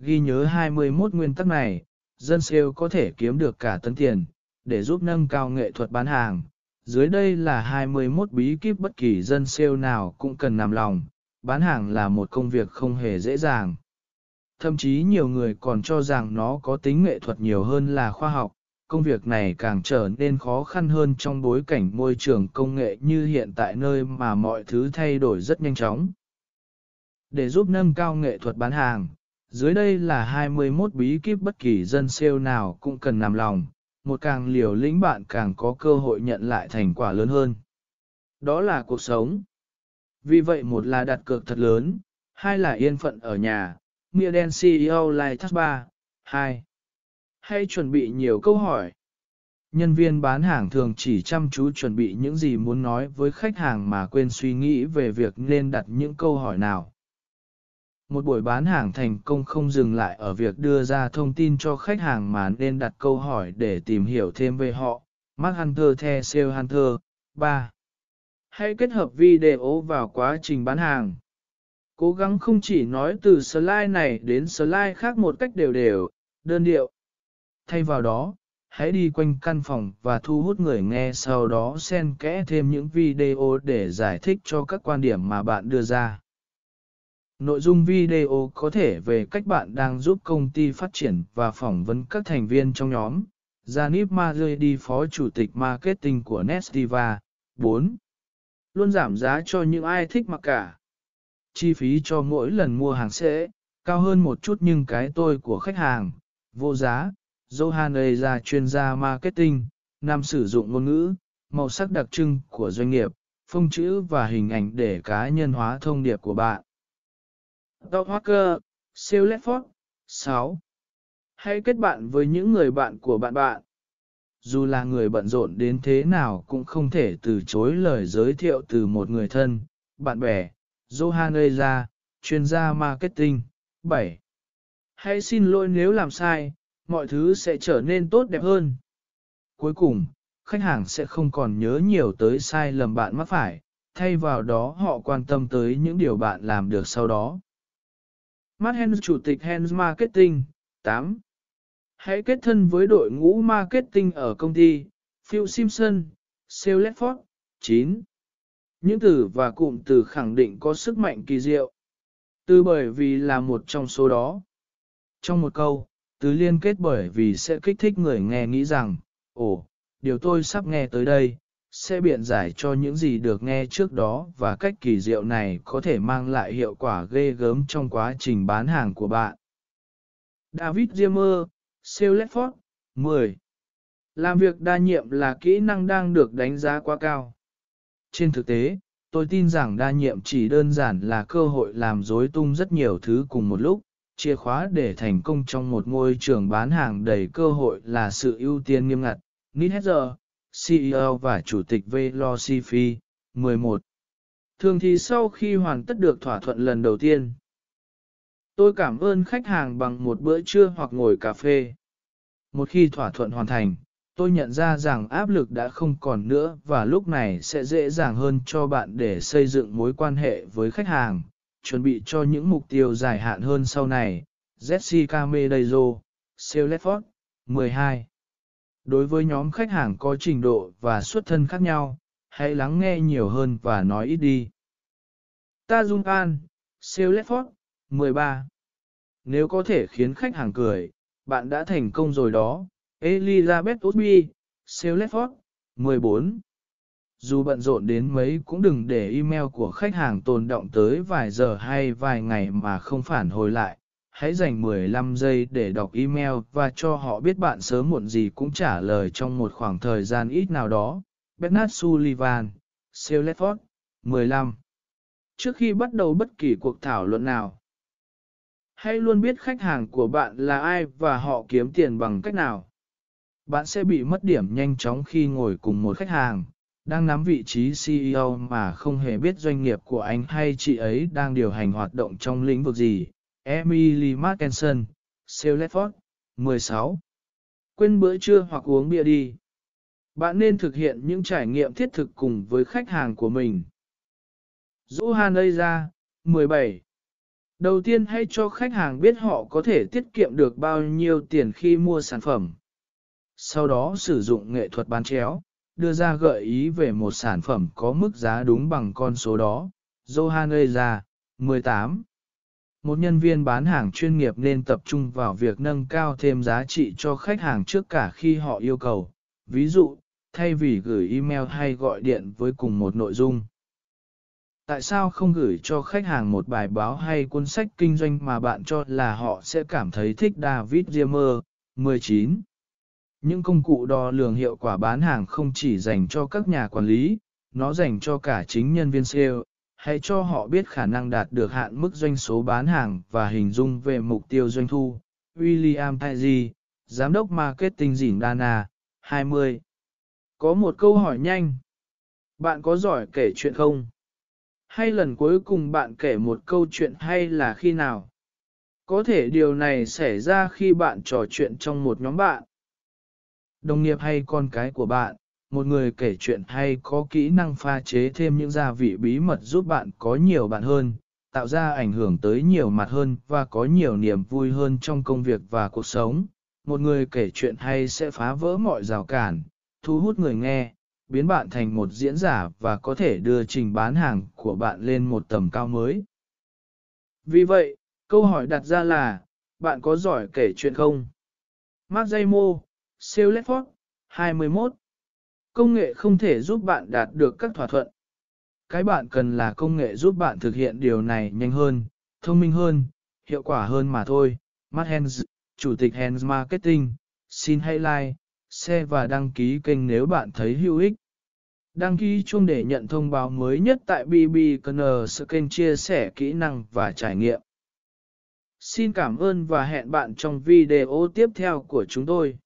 Ghi nhớ 21 nguyên tắc này, dân siêu có thể kiếm được cả tấn tiền, để giúp nâng cao nghệ thuật bán hàng. Dưới đây là 21 bí kíp bất kỳ dân siêu nào cũng cần nằm lòng, bán hàng là một công việc không hề dễ dàng. Thậm chí nhiều người còn cho rằng nó có tính nghệ thuật nhiều hơn là khoa học, công việc này càng trở nên khó khăn hơn trong bối cảnh môi trường công nghệ như hiện tại nơi mà mọi thứ thay đổi rất nhanh chóng. Để giúp nâng cao nghệ thuật bán hàng, dưới đây là 21 bí kíp bất kỳ dân siêu nào cũng cần nằm lòng, một càng liều lĩnh bạn càng có cơ hội nhận lại thành quả lớn hơn. Đó là cuộc sống. Vì vậy một là đặt cược thật lớn, hai là yên phận ở nhà, Mia Đen CEO Lai Thác 3, 2. Hãy chuẩn bị nhiều câu hỏi. Nhân viên bán hàng thường chỉ chăm chú chuẩn bị những gì muốn nói với khách hàng mà quên suy nghĩ về việc nên đặt những câu hỏi nào một buổi bán hàng thành công không dừng lại ở việc đưa ra thông tin cho khách hàng mà nên đặt câu hỏi để tìm hiểu thêm về họ. Mark Hunter The Sale Hunter 3. Hãy kết hợp video vào quá trình bán hàng. Cố gắng không chỉ nói từ slide này đến slide khác một cách đều đều, đơn điệu. Thay vào đó, hãy đi quanh căn phòng và thu hút người nghe sau đó xen kẽ thêm những video để giải thích cho các quan điểm mà bạn đưa ra Nội dung video có thể về cách bạn đang giúp công ty phát triển và phỏng vấn các thành viên trong nhóm. Janip Mazerdi Phó Chủ tịch Marketing của Nestiva. 4. Luôn giảm giá cho những ai thích mặc cả. Chi phí cho mỗi lần mua hàng sẽ cao hơn một chút nhưng cái tôi của khách hàng, vô giá, Johan là chuyên gia marketing, nam sử dụng ngôn ngữ, màu sắc đặc trưng của doanh nghiệp, phông chữ và hình ảnh để cá nhân hóa thông điệp của bạn. Doug Walker, Siêu Ledford, 6. Hãy kết bạn với những người bạn của bạn bạn. Dù là người bận rộn đến thế nào cũng không thể từ chối lời giới thiệu từ một người thân, bạn bè, Johanesa, chuyên gia marketing. 7. Hãy xin lỗi nếu làm sai, mọi thứ sẽ trở nên tốt đẹp hơn. Cuối cùng, khách hàng sẽ không còn nhớ nhiều tới sai lầm bạn mắc phải, thay vào đó họ quan tâm tới những điều bạn làm được sau đó. Mắt Hens Chủ tịch Hens Marketing 8. Hãy kết thân với đội ngũ marketing ở công ty, Phil Simpson, Salesforce, Ledford 9. Những từ và cụm từ khẳng định có sức mạnh kỳ diệu. Từ bởi vì là một trong số đó. Trong một câu, từ liên kết bởi vì sẽ kích thích người nghe nghĩ rằng, ồ, điều tôi sắp nghe tới đây sẽ biện giải cho những gì được nghe trước đó và cách kỳ diệu này có thể mang lại hiệu quả ghê gớm trong quá trình bán hàng của bạn. David Zimmer, Salesforce, 10. Làm việc đa nhiệm là kỹ năng đang được đánh giá quá cao. Trên thực tế, tôi tin rằng đa nhiệm chỉ đơn giản là cơ hội làm rối tung rất nhiều thứ cùng một lúc. Chìa khóa để thành công trong một môi trường bán hàng đầy cơ hội là sự ưu tiên nghiêm ngặt. Nít hết giờ, CEO và Chủ tịch Velocifi, 11. Thường thì sau khi hoàn tất được thỏa thuận lần đầu tiên, tôi cảm ơn khách hàng bằng một bữa trưa hoặc ngồi cà phê. Một khi thỏa thuận hoàn thành, tôi nhận ra rằng áp lực đã không còn nữa và lúc này sẽ dễ dàng hơn cho bạn để xây dựng mối quan hệ với khách hàng, chuẩn bị cho những mục tiêu dài hạn hơn sau này. Jessica Medejo, Seleford, 12 đối với nhóm khách hàng có trình độ và xuất thân khác nhau, hãy lắng nghe nhiều hơn và nói ít đi. Ta Dung An, Siêu 13. Nếu có thể khiến khách hàng cười, bạn đã thành công rồi đó. Elizabeth Osby, Siêu 14. Dù bận rộn đến mấy cũng đừng để email của khách hàng tồn động tới vài giờ hay vài ngày mà không phản hồi lại, hãy dành 15 giây để đọc email và cho họ biết bạn sớm muộn gì cũng trả lời trong một khoảng thời gian ít nào đó. Bernard Sullivan, Seleford, 15. Trước khi bắt đầu bất kỳ cuộc thảo luận nào, hãy luôn biết khách hàng của bạn là ai và họ kiếm tiền bằng cách nào. Bạn sẽ bị mất điểm nhanh chóng khi ngồi cùng một khách hàng đang nắm vị trí CEO mà không hề biết doanh nghiệp của anh hay chị ấy đang điều hành hoạt động trong lĩnh vực gì. Emily Markinson, Sale 16. Quên bữa trưa hoặc uống bia đi. Bạn nên thực hiện những trải nghiệm thiết thực cùng với khách hàng của mình. Johanna, 17. Đầu tiên hãy cho khách hàng biết họ có thể tiết kiệm được bao nhiêu tiền khi mua sản phẩm. Sau đó sử dụng nghệ thuật bán chéo, đưa ra gợi ý về một sản phẩm có mức giá đúng bằng con số đó. Johanna, 18 một nhân viên bán hàng chuyên nghiệp nên tập trung vào việc nâng cao thêm giá trị cho khách hàng trước cả khi họ yêu cầu. Ví dụ, thay vì gửi email hay gọi điện với cùng một nội dung. Tại sao không gửi cho khách hàng một bài báo hay cuốn sách kinh doanh mà bạn cho là họ sẽ cảm thấy thích David Jamer? 19. Những công cụ đo lường hiệu quả bán hàng không chỉ dành cho các nhà quản lý, nó dành cho cả chính nhân viên sale, hãy cho họ biết khả năng đạt được hạn mức doanh số bán hàng và hình dung về mục tiêu doanh thu. William Taizi, Giám đốc Marketing Dỉn Dana, 20. Có một câu hỏi nhanh. Bạn có giỏi kể chuyện không? Hay lần cuối cùng bạn kể một câu chuyện hay là khi nào? Có thể điều này xảy ra khi bạn trò chuyện trong một nhóm bạn, đồng nghiệp hay con cái của bạn một người kể chuyện hay có kỹ năng pha chế thêm những gia vị bí mật giúp bạn có nhiều bạn hơn, tạo ra ảnh hưởng tới nhiều mặt hơn và có nhiều niềm vui hơn trong công việc và cuộc sống. Một người kể chuyện hay sẽ phá vỡ mọi rào cản, thu hút người nghe, biến bạn thành một diễn giả và có thể đưa trình bán hàng của bạn lên một tầm cao mới. Vì vậy, câu hỏi đặt ra là, bạn có giỏi kể chuyện không? Mark Jamo, Siêu 21 công nghệ không thể giúp bạn đạt được các thỏa thuận. Cái bạn cần là công nghệ giúp bạn thực hiện điều này nhanh hơn, thông minh hơn, hiệu quả hơn mà thôi. Matt Hens, Chủ tịch Hens Marketing, xin hãy like, share và đăng ký kênh nếu bạn thấy hữu ích. Đăng ký chuông để nhận thông báo mới nhất tại BBKNS ờ kênh chia sẻ kỹ năng và trải nghiệm. Xin cảm ơn và hẹn bạn trong video tiếp theo của chúng tôi.